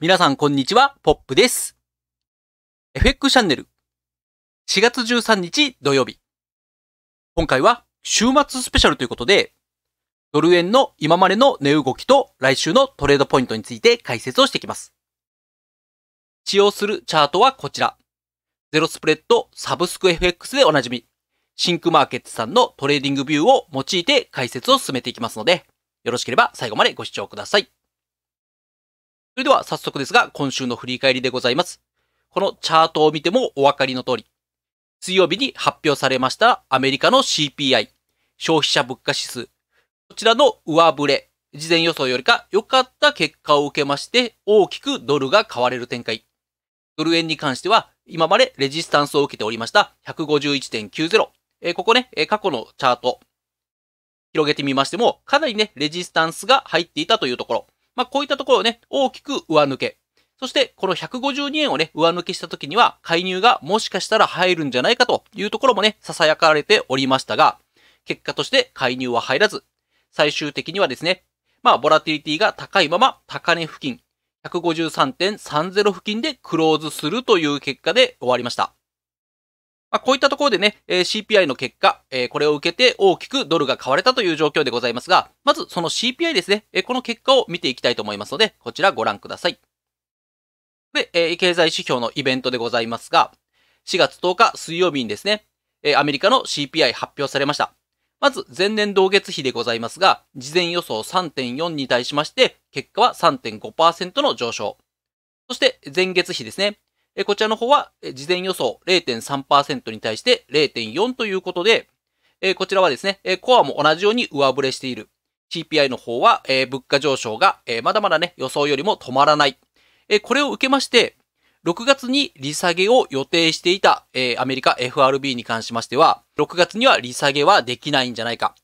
皆さんこんにちは、ポップです。FX チャンネル4月13日土曜日。今回は週末スペシャルということで、ドル円の今までの値動きと来週のトレードポイントについて解説をしていきます。使用するチャートはこちら。ゼロスプレッドサブスク FX でおなじみ、シンクマーケットさんのトレーディングビューを用いて解説を進めていきますので、よろしければ最後までご視聴ください。それでは早速ですが、今週の振り返りでございます。このチャートを見てもお分かりの通り、水曜日に発表されましたアメリカの CPI、消費者物価指数、こちらの上振れ、事前予想よりか良かった結果を受けまして、大きくドルが買われる展開。ドル円に関しては、今までレジスタンスを受けておりました151.90。えここね、え過去のチャート、広げてみましても、かなりね、レジスタンスが入っていたというところ。まあ、こういったところをね、大きく上抜け。そして、この152円をね、上抜けした時には、介入がもしかしたら入るんじゃないかというところもね、囁かれておりましたが、結果として介入は入らず、最終的にはですね、まあ、ボラティリティが高いまま、高値付近、153.30付近でクローズするという結果で終わりました。まあ、こういったところでね、えー、CPI の結果、えー、これを受けて大きくドルが買われたという状況でございますが、まずその CPI ですね、えー、この結果を見ていきたいと思いますので、こちらご覧ください。で、え経済指標のイベントでございますが、4月10日水曜日にですね、えアメリカの CPI 発表されました。まず、前年同月比でございますが、事前予想3.4に対しまして、結果は3.5%の上昇。そして、前月比ですね。こちらの方は、事前予想0.3%に対して0.4ということで、こちらはですね、コアも同じように上振れしている。CPI の方は、物価上昇が、まだまだね、予想よりも止まらない。これを受けまして、6月に利下げを予定していた、アメリカ FRB に関しましては、6月には利下げはできないんじゃないか。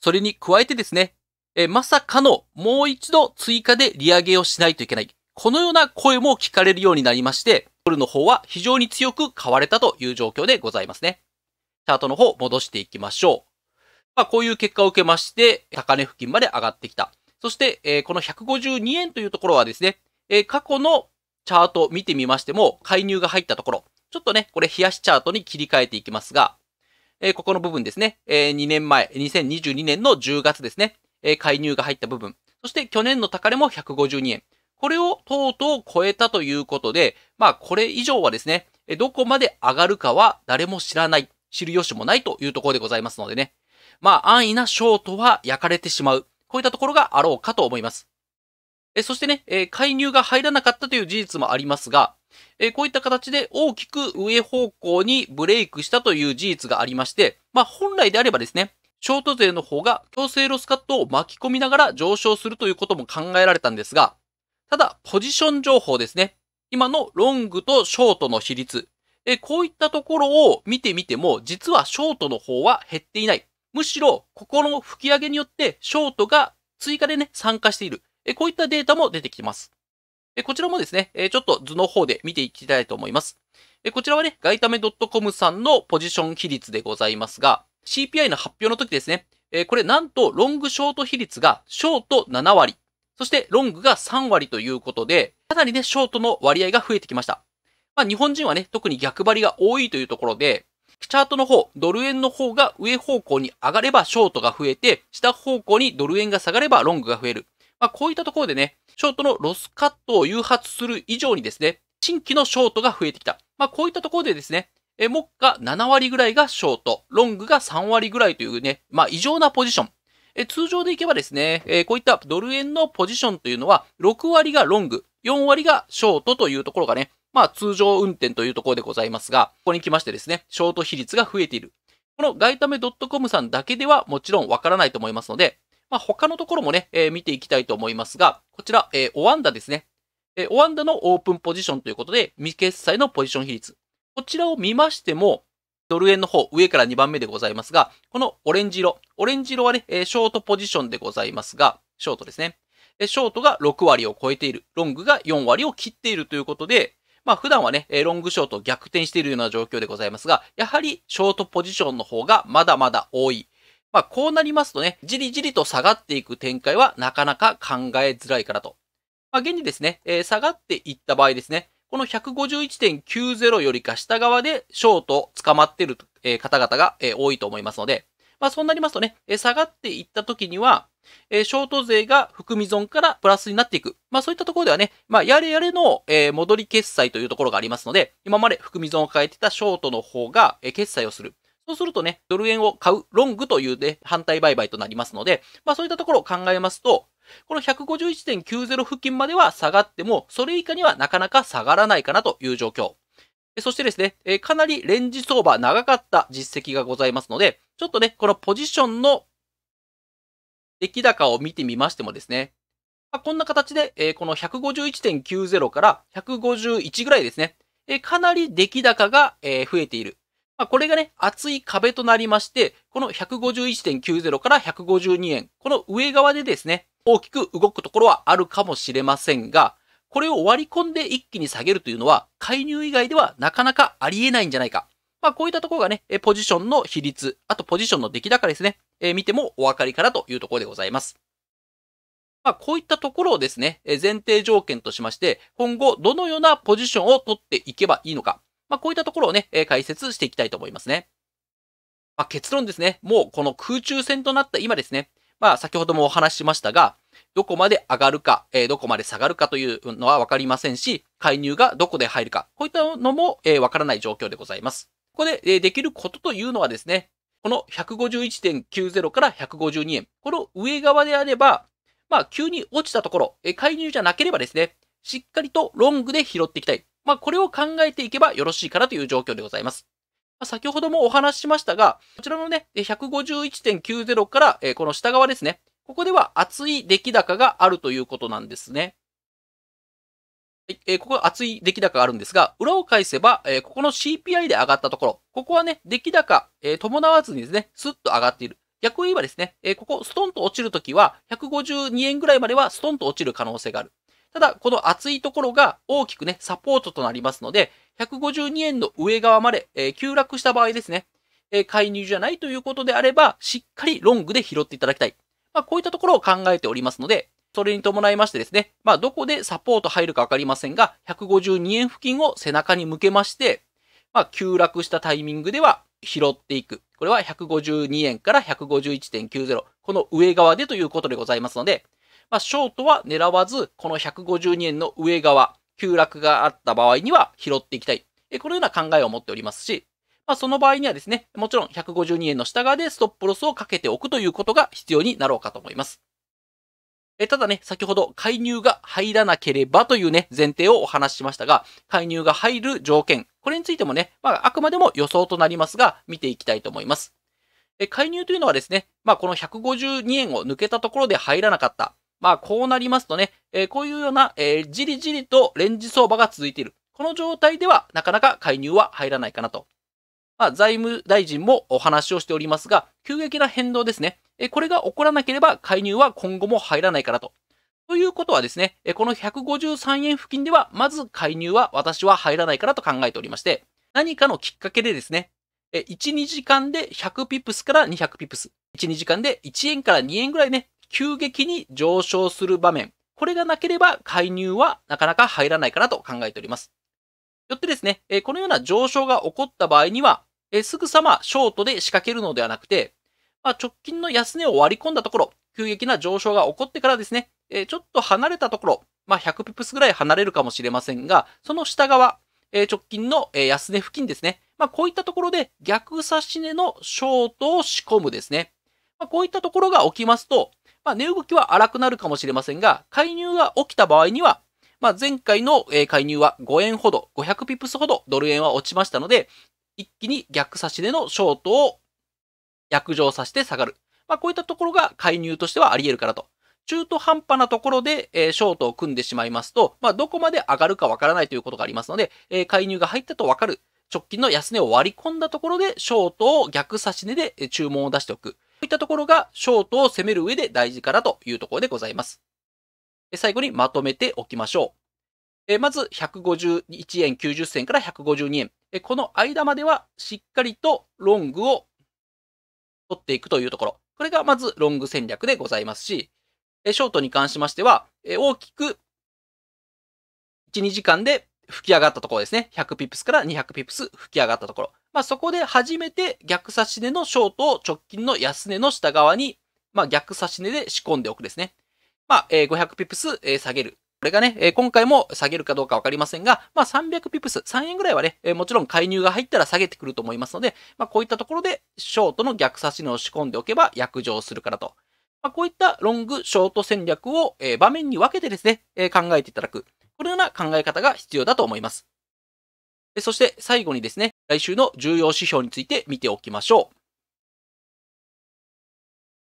それに加えてですね、まさかのもう一度追加で利上げをしないといけない。このような声も聞かれるようになりまして、ドルの方は非常に強く買われたという状況でございますね。チャートの方戻していきましょう。まあ、こういう結果を受けまして、高値付近まで上がってきた。そして、えー、この152円というところはですね、えー、過去のチャートを見てみましても、介入が入ったところ、ちょっとね、これ冷やしチャートに切り替えていきますが、えー、ここの部分ですね、え2年前、2022年の10月ですね、え介入が入った部分、そして去年の高値も152円、これをとうとう超えたということで、まあこれ以上はですね、どこまで上がるかは誰も知らない、知る由もないというところでございますのでね。まあ安易なショートは焼かれてしまう。こういったところがあろうかと思います。えそしてね、え介入が入らなかったという事実もありますが、えこういった形で大きく上方向にブレイクしたという事実がありまして、まあ本来であればですね、ショート勢の方が強制ロスカットを巻き込みながら上昇するということも考えられたんですが、ただ、ポジション情報ですね。今のロングとショートの比率。えこういったところを見てみても、実はショートの方は減っていない。むしろ、ここの吹き上げによって、ショートが追加でね、参加している。えこういったデータも出てきます。えこちらもですね、えちょっと図の方で見ていきたいと思います。えこちらはね、ガイタメ .com さんのポジション比率でございますが、CPI の発表の時ですね、えこれなんとロングショート比率がショート7割、そしてロングが3割ということで、かなりね、ショートの割合が増えてきました。まあ日本人はね、特に逆張りが多いというところで、チャートの方、ドル円の方が上方向に上がればショートが増えて、下方向にドル円が下がればロングが増える。まあこういったところでね、ショートのロスカットを誘発する以上にですね、新規のショートが増えてきた。まあこういったところでですね、え、目下7割ぐらいがショート、ロングが3割ぐらいというね、まあ異常なポジション。え通常でいけばですね、えこういったドル円のポジションというのは、6割がロング、4割がショートというところがね、まあ通常運転というところでございますが、ここに来ましてですね、ショート比率が増えている。この外為 .com さんだけではもちろんわからないと思いますので、まあ、他のところもね、えー、見ていきたいと思いますが、こちら、えー、オワンダですね。えー、オワンダのオープンポジションということで、未決済のポジション比率。こちらを見ましても、ドル円の方、上から2番目でございますが、このオレンジ色、オレンジ色はね、えショートポジションでございますが、ショートですね。ショートが6割を超えている、ロングが4割を切っているということで、まあ普段はね、ロングショート逆転しているような状況でございますが、やはりショートポジションの方がまだまだ多い。まあこうなりますとね、じりじりと下がっていく展開はなかなか考えづらいからと。まあ現にですね、え下がっていった場合ですね、この151.90よりか下側でショート捕まっている、え方々が、え多いと思いますので、まあそうなりますとね、え下がっていった時には、えショート勢が含み損からプラスになっていく。まあそういったところではね、まあやれやれの、え戻り決済というところがありますので、今まで含み損を抱えてたショートの方が、え決済をする。そうするとね、ドル円を買うロングというね、反対売買となりますので、まあそういったところを考えますと、この151.90付近までは下がっても、それ以下にはなかなか下がらないかなという状況。そしてですね、かなりレンジ相場長かった実績がございますので、ちょっとね、このポジションの出来高を見てみましてもですね、こんな形で、この151.90から151ぐらいですね、かなり出来高が、増えている。まあ、これがね、厚い壁となりまして、この151.90から152円、この上側でですね、大きく動くところはあるかもしれませんが、これを割り込んで一気に下げるというのは、介入以外ではなかなかありえないんじゃないか。まあ、こういったところがね、ポジションの比率、あとポジションの出来高ですね、えー、見てもお分かりかなというところでございます。まあ、こういったところをですね、前提条件としまして、今後どのようなポジションを取っていけばいいのか。まあ、こういったところをね、え解説していきたいと思いますね。まあ、結論ですね。もうこの空中戦となった今ですね。まあ、先ほどもお話ししましたが、どこまで上がるか、えー、どこまで下がるかというのはわかりませんし、介入がどこで入るか、こういったのもわ、えー、からない状況でございます。ここで、えー、できることというのはですね、この151.90から152円、この上側であれば、まあ、急に落ちたところ、え介入じゃなければですね、しっかりとロングで拾っていきたい。まあ、これを考えていけばよろしいかなという状況でございます。まあ、先ほどもお話ししましたが、こちらのね、151.90から、えー、この下側ですね。ここでは厚い出来高があるということなんですね。えー、ここは厚い出来高があるんですが、裏を返せば、えー、ここの CPI で上がったところ、ここはね、出来高、えー、伴わずにですね、スッと上がっている。逆を言えばですね、えここ、ストンと落ちるときは、152円ぐらいまではストンと落ちる可能性がある。ただ、この厚いところが大きくね、サポートとなりますので、152円の上側まで、えー、急落した場合ですね、えー、介入じゃないということであれば、しっかりロングで拾っていただきたい。まあ、こういったところを考えておりますので、それに伴いましてですね、まあ、どこでサポート入るかわかりませんが、152円付近を背中に向けまして、まあ、急落したタイミングでは拾っていく。これは152円から151.90。この上側でということでございますので、まあ、ショートは狙わず、この152円の上側、急落があった場合には拾っていきたい。えこのような考えを持っておりますし、まあ、その場合にはですね、もちろん152円の下側でストップロスをかけておくということが必要になろうかと思います。えただね、先ほど介入が入らなければというね、前提をお話ししましたが、介入が入る条件、これについてもね、まあ、あくまでも予想となりますが、見ていきたいと思います。え介入というのはですね、まあ、この152円を抜けたところで入らなかった。まあ、こうなりますとね、えー、こういうような、えー、じりじりとレンジ相場が続いている。この状態では、なかなか介入は入らないかなと。まあ、財務大臣もお話をしておりますが、急激な変動ですね。えー、これが起こらなければ、介入は今後も入らないかなと。ということはですね、えこの153円付近では、まず介入は私は入らないかなと考えておりまして、何かのきっかけでですね、1、2時間で100ピップスから200ピップス。1、2時間で1円から2円ぐらいね、急激に上昇する場面、これがなければ介入はなかなか入らないかなと考えております。よってですね、このような上昇が起こった場合には、すぐさまショートで仕掛けるのではなくて、まあ、直近の安値を割り込んだところ、急激な上昇が起こってからですね、ちょっと離れたところ、まあ、100ピプスぐらい離れるかもしれませんが、その下側、直近の安値付近ですね。まあ、こういったところで逆差し値のショートを仕込むですね。まあ、こういったところが起きますと、まあ、値動きは荒くなるかもしれませんが、介入が起きた場合には、まあ、前回の介入は5円ほど、500ピプスほどドル円は落ちましたので、一気に逆差しでのショートを逆上させて下がる。まあ、こういったところが介入としてはあり得るからと。中途半端なところで、ショートを組んでしまいますと、まあ、どこまで上がるかわからないということがありますので、介入が入ったとわかる。直近の安値を割り込んだところで、ショートを逆差し値で注文を出しておく。いったところがショートを攻める上で大事かなというところでございます。最後にまとめておきましょう。まず、151円90銭から152円。この間まではしっかりとロングを取っていくというところ。これがまずロング戦略でございますし、ショートに関しましては、大きく1、2時間で吹き上がったところですね。100ピップスから200ピップス吹き上がったところ。まあ、そこで初めて逆差し値のショートを直近の安値の下側に、まあ、逆差し値で仕込んでおくですね。まあ、500ピプス、下げる。これがね、今回も下げるかどうかわかりませんが、まあ、300ピプス、3円ぐらいはね、もちろん介入が入ったら下げてくると思いますので、まあ、こういったところでショートの逆差し値を仕込んでおけば約定するからと。まあ、こういったロング、ショート戦略を、場面に分けてですね、考えていただく。このような考え方が必要だと思います。そして最後にですね、来週の重要指標について見ておきましょう。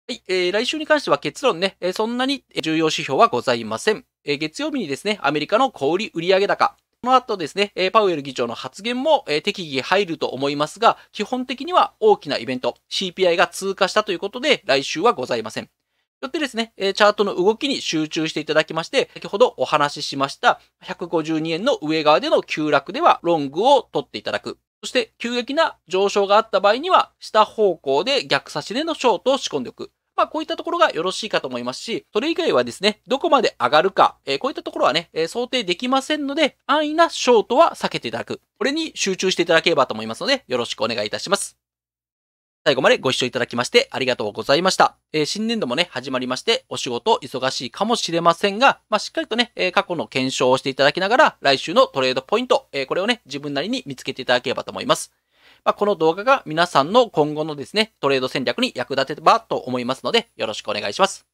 はい、えー、来週に関しては結論ね、えー、そんなに重要指標はございません。えー、月曜日にですね、アメリカの小売売上高。この後ですね、えー、パウエル議長の発言も、えー、適宜入ると思いますが、基本的には大きなイベント、CPI が通過したということで、来週はございません。よってですね、えチャートの動きに集中していただきまして、先ほどお話ししました、152円の上側での急落ではロングを取っていただく。そして、急激な上昇があった場合には、下方向で逆差しでのショートを仕込んでおく。まあ、こういったところがよろしいかと思いますし、それ以外はですね、どこまで上がるか、えこういったところはね、え想定できませんので、安易なショートは避けていただく。これに集中していただければと思いますので、よろしくお願いいたします。最後までご視聴いただきましてありがとうございました。えー、新年度もね、始まりまして、お仕事忙しいかもしれませんが、まあ、しっかりとね、えー、過去の検証をしていただきながら、来週のトレードポイント、えー、これをね、自分なりに見つけていただければと思います。まあ、この動画が皆さんの今後のですね、トレード戦略に役立てばと思いますので、よろしくお願いします。